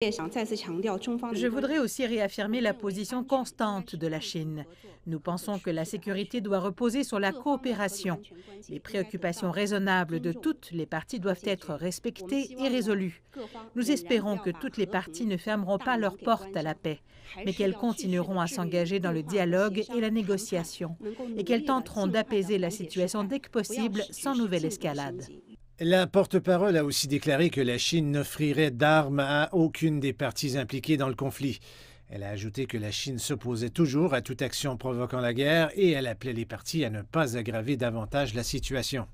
Je voudrais aussi réaffirmer la position constante de la Chine. Nous pensons que la sécurité doit reposer sur la coopération. Les préoccupations raisonnables de toutes les parties doivent être respectées et résolues. Nous espérons que toutes les parties ne fermeront pas leurs portes à la paix, mais qu'elles continueront à s'engager dans le dialogue et la négociation, et qu'elles tenteront d'apaiser la situation dès que possible sans nouvelle escalade. La porte-parole a aussi déclaré que la Chine n'offrirait d'armes à aucune des parties impliquées dans le conflit. Elle a ajouté que la Chine s'opposait toujours à toute action provoquant la guerre et elle appelait les parties à ne pas aggraver davantage la situation.